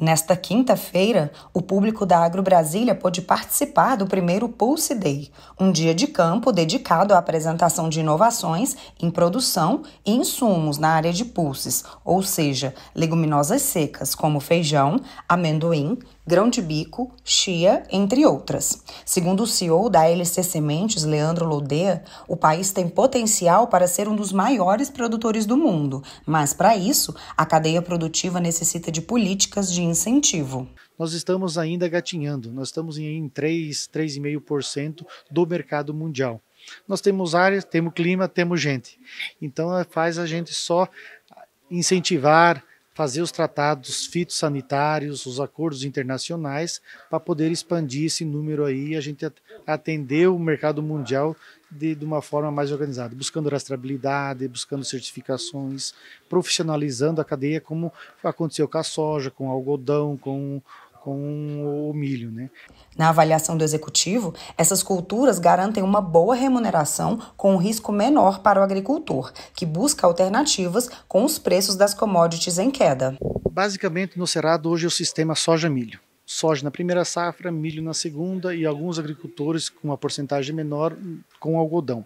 Nesta quinta-feira, o público da Agro Brasília pôde participar do primeiro Pulse Day, um dia de campo dedicado à apresentação de inovações em produção e insumos na área de pulses, ou seja, leguminosas secas como feijão, amendoim, grão de bico, chia, entre outras. Segundo o CEO da LC Sementes, Leandro Lodea, o país tem potencial para ser um dos maiores produtores do mundo, mas para isso, a cadeia produtiva necessita de políticas de incentivo nós estamos ainda gatinhando, nós estamos em 3, 3,5% do mercado mundial. Nós temos áreas, temos clima, temos gente. Então eh, faz a gente só incentivar, fazer os tratados fitossanitários, os acordos internacionais, para poder expandir esse número aí e a gente atender o mercado mundial de, de uma forma mais organizada, buscando rastreabilidade, buscando certificações, profissionalizando a cadeia, como aconteceu com a soja, com o algodão, com com o milho. Né? Na avaliação do executivo, essas culturas garantem uma boa remuneração com um risco menor para o agricultor, que busca alternativas com os preços das commodities em queda. Basicamente, no Cerrado, hoje é o sistema soja-milho. Soja na primeira safra, milho na segunda e alguns agricultores com uma porcentagem menor com algodão.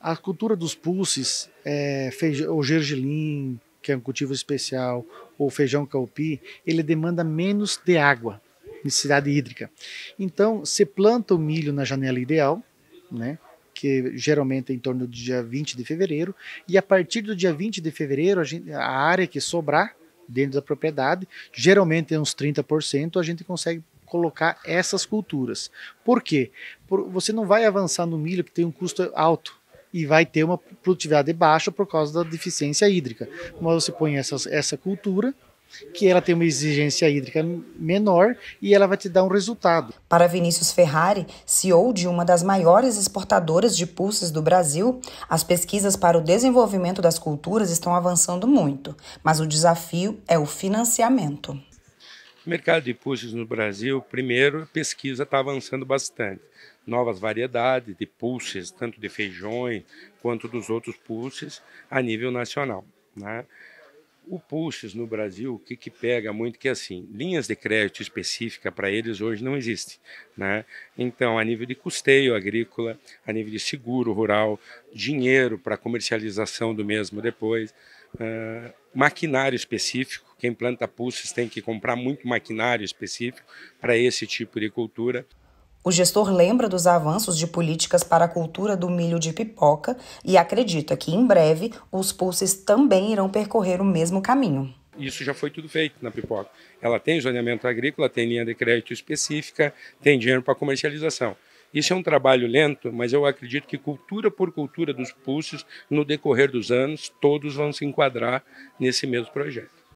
A cultura dos pulses, é, feijão, o gergelim, que é um cultivo especial, ou feijão caupi, ele demanda menos de água, necessidade hídrica. Então, se planta o milho na janela ideal, né? que geralmente é em torno do dia 20 de fevereiro, e a partir do dia 20 de fevereiro, a, gente, a área que sobrar dentro da propriedade, geralmente é uns 30%, a gente consegue colocar essas culturas. Por quê? Por, você não vai avançar no milho que tem um custo alto, e vai ter uma produtividade baixa por causa da deficiência hídrica. Mas você põe essa cultura que ela tem uma exigência hídrica menor e ela vai te dar um resultado. Para Vinícius Ferrari, CEO de uma das maiores exportadoras de pulses do Brasil, as pesquisas para o desenvolvimento das culturas estão avançando muito, mas o desafio é o financiamento. O mercado de pulses no Brasil, primeiro, a pesquisa está avançando bastante. Novas variedades de pulses, tanto de feijões quanto dos outros pulses, a nível nacional. Né? O Pulses no Brasil, o que, que pega muito que é assim, linhas de crédito específica para eles hoje não existe, né? Então, a nível de custeio agrícola, a nível de seguro rural, dinheiro para comercialização do mesmo depois, uh, maquinário específico, quem planta Pulses tem que comprar muito maquinário específico para esse tipo de cultura. O gestor lembra dos avanços de políticas para a cultura do milho de pipoca e acredita que em breve os pulses também irão percorrer o mesmo caminho. Isso já foi tudo feito na pipoca. Ela tem zoneamento agrícola, tem linha de crédito específica, tem dinheiro para comercialização. Isso é um trabalho lento, mas eu acredito que cultura por cultura dos pulses, no decorrer dos anos, todos vão se enquadrar nesse mesmo projeto.